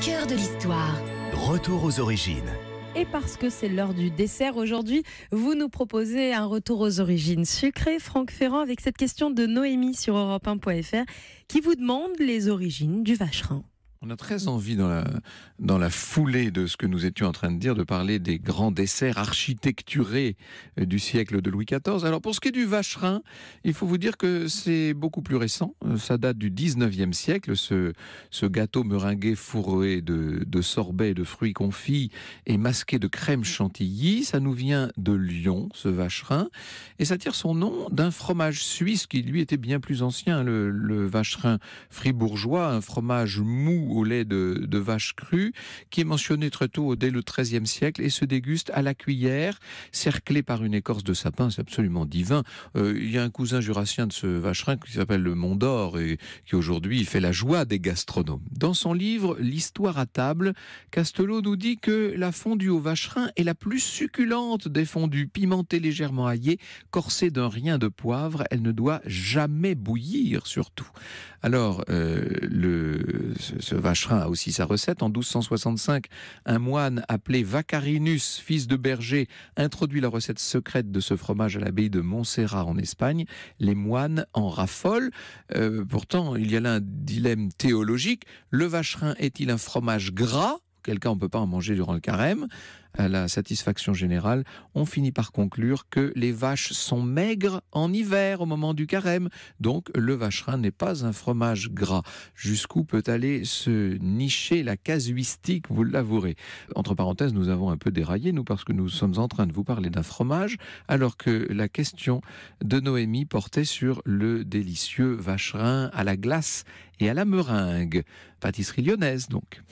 cœur de l'histoire. Retour aux origines. Et parce que c'est l'heure du dessert aujourd'hui, vous nous proposez un retour aux origines sucrées, Franck Ferrand, avec cette question de Noémie sur europe1.fr qui vous demande les origines du vacherin. On a très envie, dans la, dans la foulée de ce que nous étions en train de dire, de parler des grands desserts architecturés euh, du siècle de Louis XIV. Alors, pour ce qui est du vacherin, il faut vous dire que c'est beaucoup plus récent. Euh, ça date du 19e siècle. Ce, ce gâteau meringué fourré de, de sorbet, de fruits confits et masqué de crème chantilly, ça nous vient de Lyon, ce vacherin. Et ça tire son nom d'un fromage suisse qui, lui, était bien plus ancien, le, le vacherin fribourgeois, un fromage mou au lait de, vache crue, qui est mentionné très tôt dès le XIIIe siècle et se déguste à la cuillère, cerclé par une écorce de sapin. C'est absolument divin. Euh, il y a un cousin jurassien de ce vacherin qui s'appelle le Mont d'Or et qui aujourd'hui fait la joie des gastronomes. Dans son livre L'histoire à table, Castelot nous dit que la fondue au vacherin est la plus succulente des fondues, pimentée légèrement aillée, corsée d'un rien de poivre. Elle ne doit jamais bouillir surtout. Alors, euh, le, ce Vacherin a aussi sa recette. En 1265, un moine appelé Vacarinus, fils de berger, introduit la recette secrète de ce fromage à l'abbaye de Montserrat en Espagne. Les moines en raffolent. Euh, pourtant, il y a là un dilemme théologique. Le Vacherin est-il un fromage gras quelqu'un, on ne peut pas en manger durant le carême, à la satisfaction générale, on finit par conclure que les vaches sont maigres en hiver au moment du carême. Donc le vacherin n'est pas un fromage gras. Jusqu'où peut aller se nicher la casuistique, vous l'avouerez. Entre parenthèses, nous avons un peu déraillé, nous, parce que nous sommes en train de vous parler d'un fromage, alors que la question de Noémie portait sur le délicieux vacherin à la glace et à la meringue. Pâtisserie lyonnaise, donc.